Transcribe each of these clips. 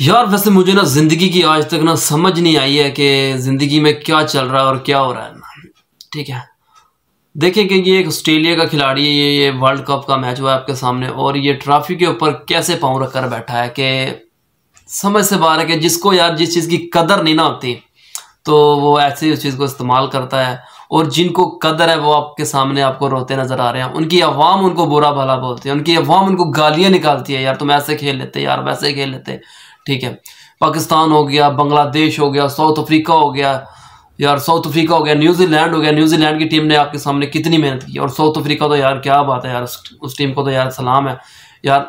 यार वैसे मुझे ना ज़िंदगी की आज तक ना समझ नहीं आई है कि ज़िंदगी में क्या चल रहा है और क्या हो रहा है ना ठीक है देखें कि ये एक ऑस्ट्रेलिया का खिलाड़ी है ये ये वर्ल्ड कप का मैच हुआ है आपके सामने और ये ट्रॉफी के ऊपर कैसे पाँव रख कर बैठा है कि समझ से बाहर है कि जिसको यार जिस चीज़ की कदर नहीं ना होती तो वो ऐसे ही उस चीज़ को इस्तेमाल करता है और जिनको कदर है वो आपके सामने आपको रोते नज़र आ रहे हैं उनकी अवाम उनको बुरा भला बोलती है उनकी अवाम उनको गालियाँ निकालती है यार तुम ऐसे खेल लेते यार वैसे खेल लेते ठीक है पाकिस्तान हो गया बांग्लादेश हो गया साउथ अफ्रीका हो गया यार साउथ अफ्रीका हो गया न्यूजीलैंड हो गया न्यूजीलैंड की टीम ने आपके सामने कितनी मेहनत की और साउथ अफ्रीका तो यार क्या बात है यार उस टीम को तो यार सलाम है यार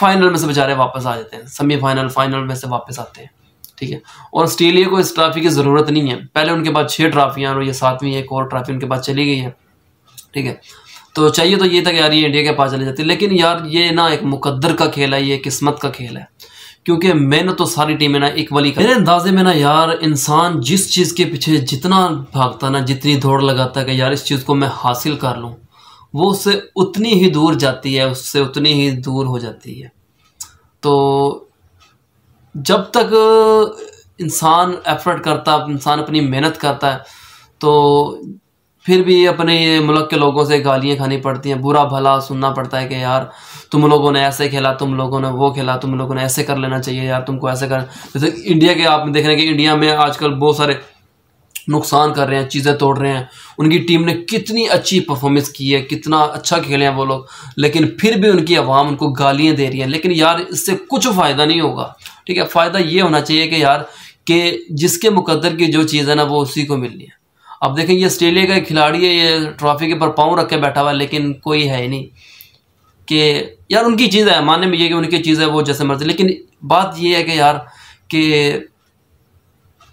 फाइनल में से बेचारे वापस आ जाते हैं सेमीफाइनल फाइनल में से वापस आते हैं ठीक है और ऑस्ट्रेलिया को इस ट्रॉफी की ज़रूरत नहीं है पहले उनके पास छः ट्राफियां और ये सातवीं एक और ट्रॉफी उनके पास चली गई है ठीक है तो चाहिए तो ये था कि यार ये इंडिया के पास चली जाती लेकिन यार ये ना एक मुकद्दर का खेल है ये किस्मत का खेल है क्योंकि मैंने तो सारी टीमें ना एक वाली मेरे अंदाजे में ना यार इंसान जिस चीज़ के पीछे जितना भागता ना जितनी दौड़ लगाता है कि यार इस चीज़ को मैं हासिल कर लूँ वो उससे उतनी ही दूर जाती है उससे उतनी ही दूर हो जाती है तो जब तक इंसान एफर्ट करता इंसान अपनी मेहनत करता है तो फिर भी अपने मुल्क के लोगों से गालियाँ खानी पड़ती हैं बुरा भला सुनना पड़ता है कि यार तुम लोगों ने ऐसे खेला तुम लोगों ने वो खेला तुम लोगों ने ऐसे कर लेना चाहिए यार तुमको ऐसे कर जैसे इंडिया के आप देख रहे हैं कि इंडिया में आजकल बहुत सारे नुकसान कर रहे हैं चीज़ें तोड़ रहे हैं उनकी टीम ने कितनी अच्छी परफॉर्मेंस की है कितना अच्छा खेले हैं वो लोग लेकिन फिर भी उनकी आवाम उनको गालियाँ दे रही हैं लेकिन यार इससे कुछ फ़ायदा नहीं होगा ठीक है फ़ायदा ये होना चाहिए कि यार कि जिसके मुकदर की जो चीज़ है ना वो उसी को मिलनी है अब देखें ये ऑस्ट्रेलिया का खिलाड़ी है ये ट्रॉफी के ऊपर पाँव रख के बैठा हुआ है लेकिन कोई है ही नहीं कि यार उनकी चीज़ है मानने में ये कि उनकी चीज़ है वो जैसे मर्जी लेकिन बात ये है कि यार कि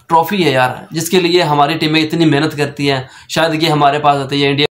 ट्रॉफ़ी है यार जिसके लिए हमारी टीमें इतनी मेहनत करती हैं शायद ये हमारे पास आती है इंडिया